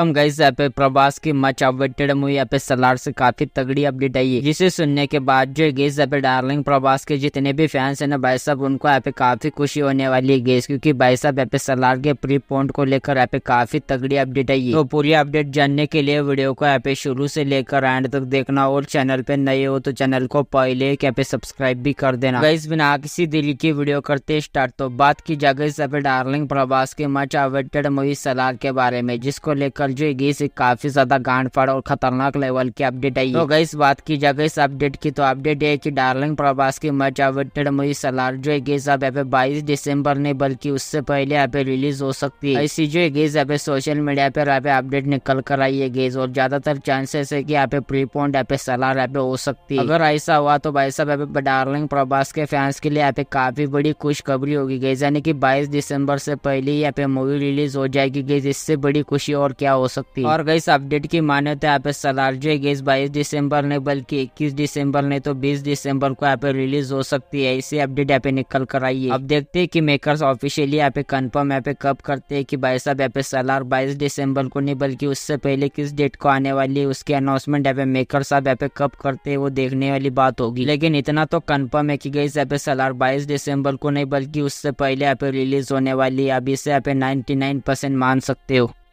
हम गाइस यहाँ पे प्रभास की मच अवेटेड मूवी यहाँ पे सलार से काफी तगड़ी अपडेट आई है जिसे सुनने के बाद जो गेस यहाँ पे डार्लिंग प्रभास के जितने भी फैंस है ना भाई साहब उनको यहाँ पे काफी खुशी होने वाली है गेस क्योंकि भाई साहब यहाँ पे सलार के प्री पॉइंट को लेकर यहाँ पे काफी तगड़ी अपडेट आई है तो पूरी अपडेट जानने के लिए वीडियो को यहाँ पे शुरू से लेकर एंड तक देखना और चैनल पे नए हो तो चैनल को पहले यहाँ पे सब्सक्राइब भी कर देना गाइस बिना किसी दिल की वीडियो करते स्टार्ट तो बात की जाए यहाँ पे डार्लिंग प्रभास की मच अवेटेड मूवी सलार के बारे में जिसको लेकर कर जो गैस काफी ज्यादा गांड फाड़ और खतरनाक लेवल की अपडेट आई तो इस बात की जाए इस अपडेट की तो अपडेट है की डार्लिंग प्रभास की मच अवेटेड मई सलार जो है गैस अब यहाँ बाईस दिसंबर ने बल्कि उससे पहले यहाँ पे रिलीज हो सकती है ऐसी जो है गैस यहाँ पे सोशल मीडिया पर यहाँ पे अपडेट निकल कर आई है गैस और ज्यादातर चांसेस है की यहाँ पे प्री पॉइंट यहाँ पे सलार यहाँ पे हो सकती है अगर ऐसा हुआ तो भाई साहब यहाँ पे डार्लिंग प्रभास के फैंस के लिए यहाँ पे काफी बड़ी खुशखबरी होगी गैस यानी की बाईस दिसंबर से पहले यहाँ पे मूवी रिलीज हो जाएगी गैस इससे बड़ी खुशी और क्या हो सकती है और गैस अपडेट की माने तो यहाँ पे सलारजे गैस बाईस दिसंबर ने बल्कि इक्कीस दिसंबर ने तो बीस दिसंबर को यहाँ पे रिलीज हो सकती है इसी अपडेट यहाँ पे निकल कर आई है अब देखते हैं कि मेकर्स ऑफिशियली यहाँ पे कंफर्म यहाँ पे कब करते हैं कि भाई साहब यहाँ पे सलार बाईस दिसंबर को नहीं बल्कि उससे पहले किस डेट को आने वाली है उसकी अनाउंसमेंट यहाँ पे मेकर साहब यहाँ पे कब करते है वो देखने वाली बात होगी लेकिन इतना तो कन्फर्म है की गई यहाँ पे सलार बाईस दिसंबर को नहीं बल्कि उससे पहले यहाँ पे रिलीज होने वाली है अभी से यहाँ पे नाइनटी नाइन परसेंट मान सकते हो